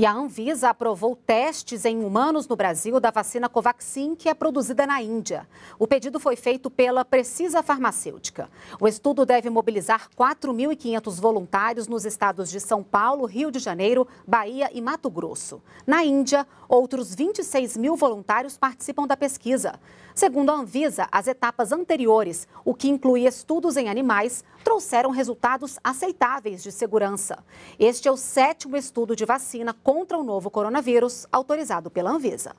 E a Anvisa aprovou testes em humanos no Brasil da vacina Covaxin, que é produzida na Índia. O pedido foi feito pela Precisa Farmacêutica. O estudo deve mobilizar 4.500 voluntários nos estados de São Paulo, Rio de Janeiro, Bahia e Mato Grosso. Na Índia, outros 26 mil voluntários participam da pesquisa. Segundo a Anvisa, as etapas anteriores, o que inclui estudos em animais, trouxeram resultados aceitáveis de segurança. Este é o sétimo estudo de vacina contra o novo coronavírus autorizado pela Anvisa.